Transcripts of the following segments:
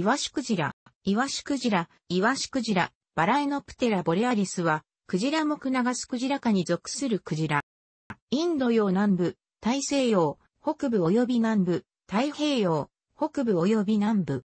イワシクジラ、イワシクジラ、イワシクジラ、バラエノプテラボレアリスは、クジラ目長スクジラ科に属するクジラ。インド洋南部、大西洋、北部及び南部、太平洋、北部及び南部。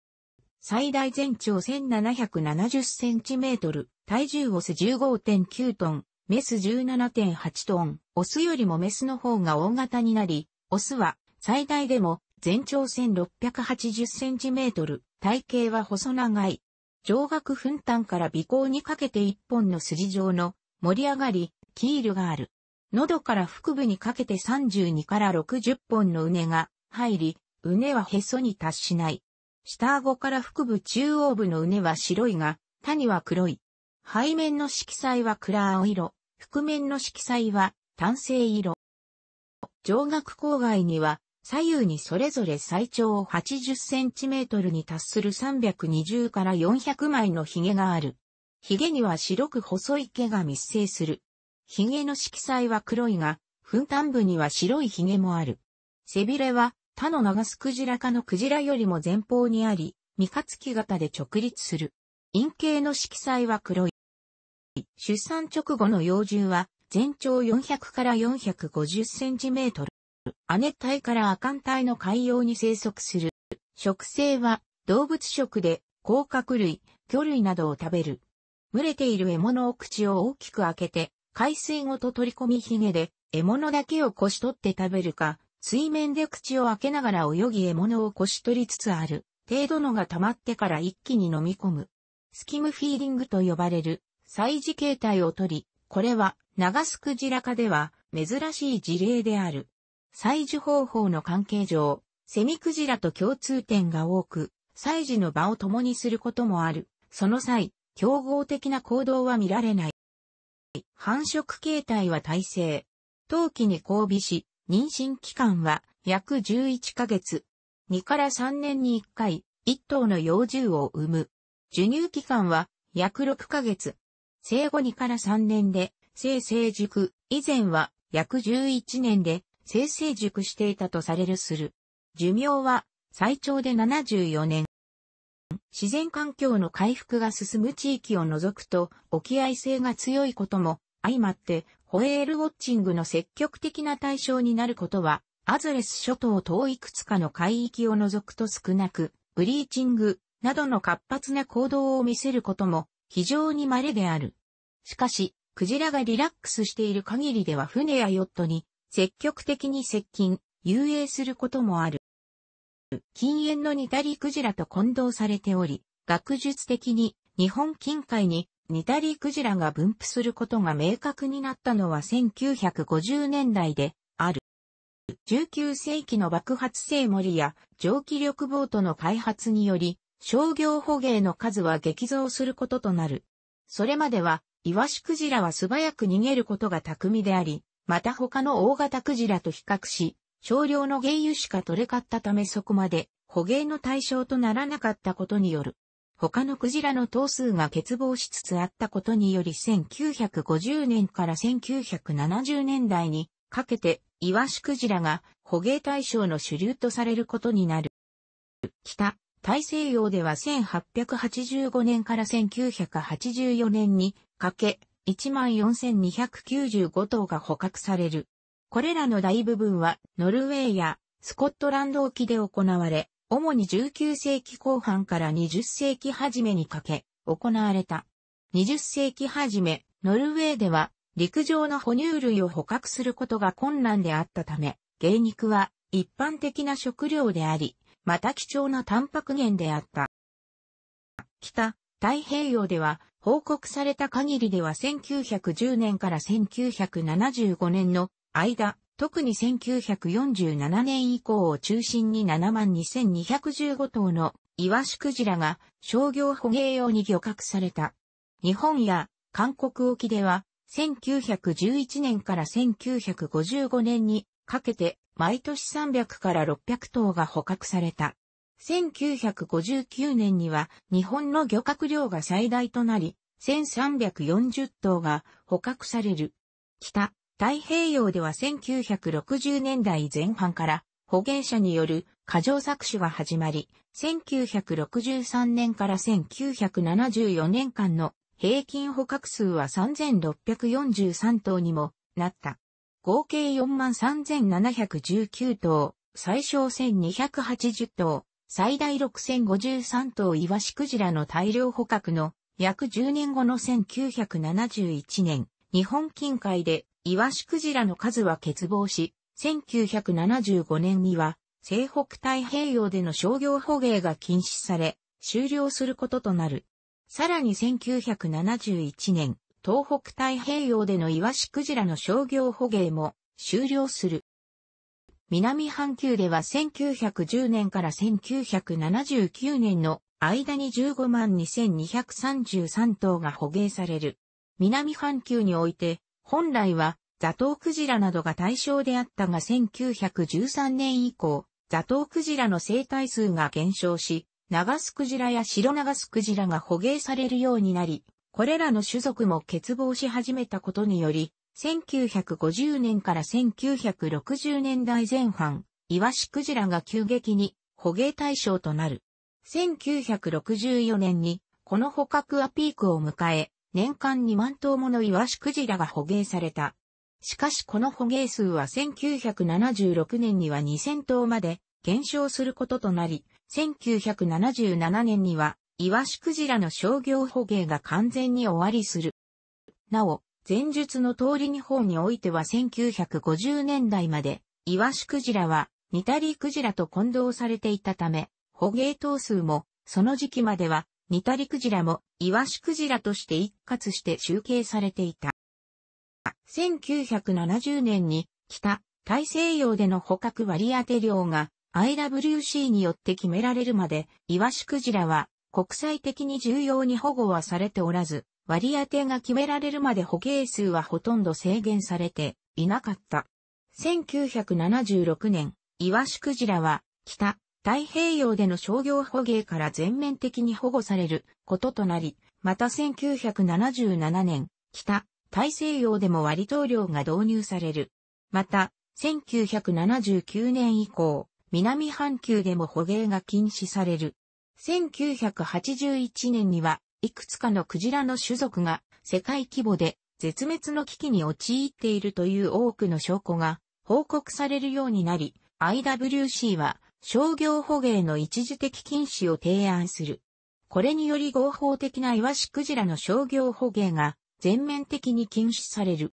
最大全長1770センチメートル、体重オス15.9トン、メス17.8トン、オスよりもメスの方が大型になり、オスは最大でも全長1680センチメートル、体型は細長い。上顎粉端から鼻孔にかけて一本の筋状の盛り上がり、キールがある。喉から腹部にかけて32から60本の畝が入り、畝はへそに達しない。下顎から腹部中央部の畝は白いが、谷は黒い。背面の色彩は暗青色、腹面の色彩は単性色。上顎郊外には左右にそれぞれ最長80センチメートルに達する320から400枚のヒゲがある。ヒゲには白く細い毛が密生する。ヒゲの色彩は黒いが、分端部には白いヒゲもある。背びれは他の長スクジラ科のクジラよりも前方にあり、三日月型で直立する。陰茎の色彩は黒い。出産直後の幼獣は全長400から450センチメートル。亜熱帯から亜寒帯の海洋に生息する。食性は動物食で甲殻類、魚類などを食べる。群れている獲物を口を大きく開けて、海水ごと取り込みヒゲで獲物だけをこし取って食べるか、水面で口を開けながら泳ぎ獲物をこし取りつつある。程度のが溜まってから一気に飲み込む。スキムフィーリングと呼ばれる、祭事形態をとり、これは、長スクジラ科では、珍しい事例である。祭事方法の関係上、セミクジラと共通点が多く、祭事の場を共にすることもある。その際、競合的な行動は見られない。繁殖形態は耐性。冬季に交尾し、妊娠期間は約11ヶ月。2から3年に1回、1頭の幼獣を産む。授乳期間は約6ヶ月。生後2から3年で、生成熟、以前は約11年で、生成熟していたとされるする。寿命は最長で74年。自然環境の回復が進む地域を除くと沖合性が強いことも相まってホエールウォッチングの積極的な対象になることはアズレス諸島等いくつかの海域を除くと少なくブリーチングなどの活発な行動を見せることも非常に稀である。しかし、クジラがリラックスしている限りでは船やヨットに積極的に接近、遊泳することもある。近縁のニタリクジラと混同されており、学術的に日本近海にニタリクジラが分布することが明確になったのは1950年代である。19世紀の爆発性森や蒸気力ボートの開発により、商業捕鯨の数は激増することとなる。それまでは、イワシクジラは素早く逃げることが巧みであり、また他の大型クジラと比較し、少量の原油しか取れかったためそこまで捕鯨の対象とならなかったことによる。他のクジラの頭数が欠乏しつつあったことにより1950年から1970年代にかけてイワシクジラが捕鯨対象の主流とされることになる。北、大西洋では1885年から1984年にかけ14,295頭が捕獲される。これらの大部分はノルウェーやスコットランド沖で行われ、主に19世紀後半から20世紀初めにかけ行われた。20世紀初め、ノルウェーでは陸上の哺乳類を捕獲することが困難であったため、芸肉は一般的な食料であり、また貴重なタンパク源であった。北、太平洋では報告された限りでは1910年から1975年の間、特に1947年以降を中心に72,215頭のイワシクジラが商業捕鯨用に漁獲された。日本や韓国沖では1911年から1955年にかけて毎年300から600頭が捕獲された。1959年には日本の漁獲量が最大となり、1340頭が捕獲される。北、太平洋では1960年代前半から捕鯨者による過剰搾取が始まり、1963年から1974年間の平均捕獲数は3643頭にもなった。合計43719頭、最小1280頭、最大6053頭イワシクジラの大量捕獲の約10年後の1971年、日本近海でイワシクジラの数は欠乏し、1975年には西北太平洋での商業捕鯨が禁止され、終了することとなる。さらに1971年、東北太平洋でのイワシクジラの商業捕鯨も終了する。南半球では1910年から1979年の間に15万2233頭が捕鯨される。南半球において、本来はザトウクジラなどが対象であったが1913年以降、ザトウクジラの生態数が減少し、ナガスクジラやシロナガスクジラが捕鯨されるようになり、これらの種族も欠乏し始めたことにより、1950年から1960年代前半、イワシクジラが急激に捕鯨対象となる。1964年にこの捕獲はピークを迎え、年間2万頭ものイワシクジラが捕鯨された。しかしこの捕鯨数は1976年には2000頭まで減少することとなり、1977年にはイワシクジラの商業捕鯨が完全に終わりする。なお、前述の通り日本においては1950年代まで、イワシクジラは、ニタリクジラと混同されていたため、捕鯨頭数も、その時期までは、ニタリクジラも、イワシクジラとして一括して集計されていた。1970年に、北、大西洋での捕獲割当て量が、IWC によって決められるまで、イワシクジラは、国際的に重要に保護はされておらず、割り当てが決められるまで歩鯨数はほとんど制限されていなかった。1976年、イワシクジラは北太平洋での商業捕鯨から全面的に保護されることとなり、また1977年、北大西洋でも割当量が導入される。また、1979年以降、南半球でも捕鯨が禁止される。1981年にはいくつかのクジラの種族が世界規模で絶滅の危機に陥っているという多くの証拠が報告されるようになり、IWC は商業捕鯨の一時的禁止を提案する。これにより合法的なイワシクジラの商業捕鯨が全面的に禁止される。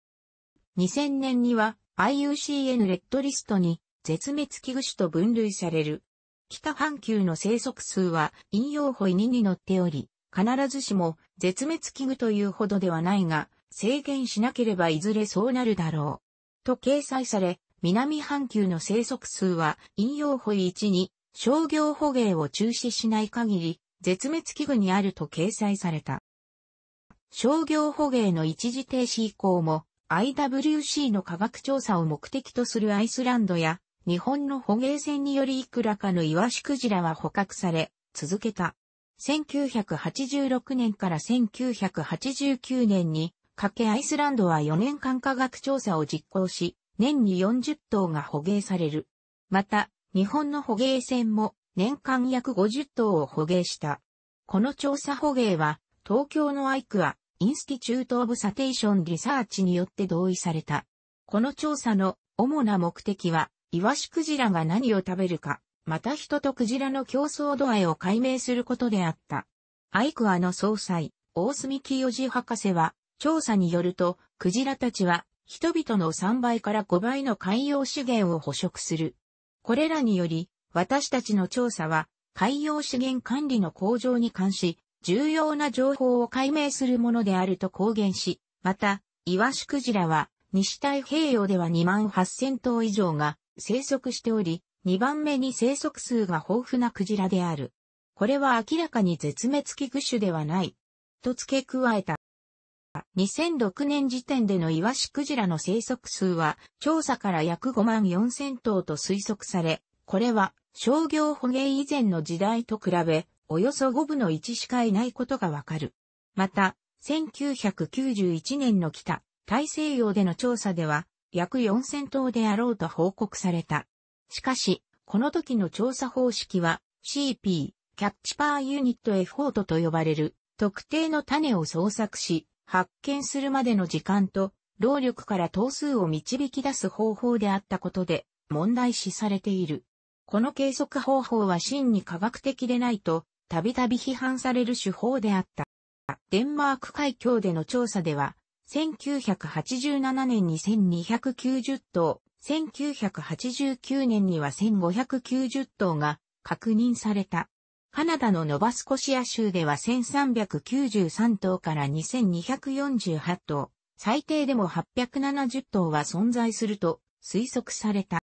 2000年には IUCN レッドリストに絶滅危惧種と分類される。北半球の生息数は引用法2に載っており、必ずしも絶滅危惧というほどではないが、制限しなければいずれそうなるだろう。と掲載され、南半球の生息数は引用保育1に商業捕鯨を中止しない限り絶滅危惧にあると掲載された。商業捕鯨の一時停止以降も IWC の科学調査を目的とするアイスランドや日本の捕鯨船によりいくらかのイワシクジラは捕獲され続けた。1986年から1989年に、かけアイスランドは4年間科学調査を実行し、年に40頭が捕鯨される。また、日本の捕鯨船も年間約50頭を捕鯨した。この調査捕鯨は、東京のアイクア、インスティチュート・オブ・サテーション・リサーチによって同意された。この調査の主な目的は、イワシクジラが何を食べるか、また人とクジラの競争度合いを解明することであった。アイクアの総裁、大隅清治博士は、調査によると、クジラたちは、人々の3倍から5倍の海洋資源を捕食する。これらにより、私たちの調査は、海洋資源管理の向上に関し、重要な情報を解明するものであると公言し、また、イワシクジラは、西太平洋では2万8000頭以上が生息しており、2番目に生息数が豊富なクジラである。これは明らかに絶滅危惧種ではない。と付け加えた。2006年時点でのイワシクジラの生息数は調査から約5万4千頭と推測され、これは商業捕鯨以前の時代と比べ、およそ5分の1しかいないことがわかる。また、1991年の北、大西洋での調査では、約4000頭であろうと報告された。しかし、この時の調査方式は CP、キャッチパーユニットエフォートと呼ばれる特定の種を捜索し、発見するまでの時間と労力から頭数を導き出す方法であったことで問題視されている。この計測方法は真に科学的でないと、たびたび批判される手法であった。デンマーク海峡での調査では、1987年に1290頭、1989年には1590頭が確認された。カナダのノバスコシア州では1393頭から2248頭、最低でも870頭は存在すると推測された。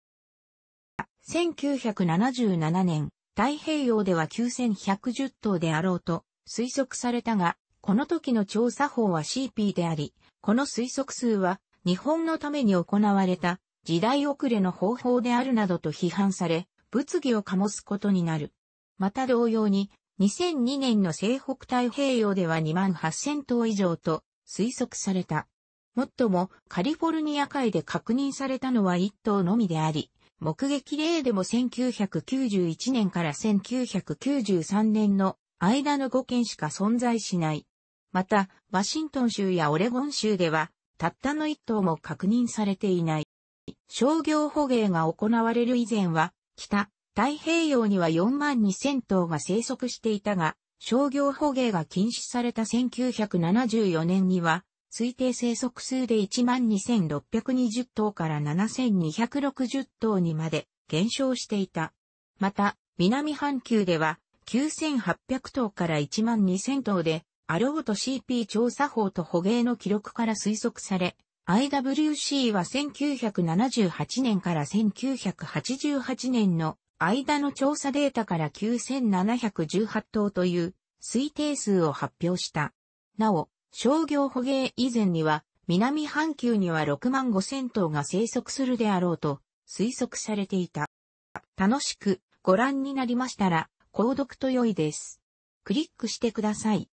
1977年、太平洋では9110頭であろうと推測されたが、この時の調査法は CP であり、この推測数は日本のために行われた時代遅れの方法であるなどと批判され、物議を醸すことになる。また同様に、2002年の西北太平洋では2万8000頭以上と推測された。もっとも、カリフォルニア海で確認されたのは1頭のみであり、目撃例でも1991年から1993年の間の5件しか存在しない。また、ワシントン州やオレゴン州では、たったの1頭も確認されていない。商業捕鯨が行われる以前は、北、太平洋には4万2000頭が生息していたが、商業捕鯨が禁止された1974年には、推定生息数で12,620頭から7,260頭にまで減少していた。また、南半球では9,800頭から12,000頭で、アローと CP 調査法と捕鯨の記録から推測され、IWC は1978年から1988年の間の調査データから9718頭という推定数を発表した。なお、商業捕鯨以前には南半球には6万5千頭が生息するであろうと推測されていた。楽しくご覧になりましたら、購読と良いです。クリックしてください。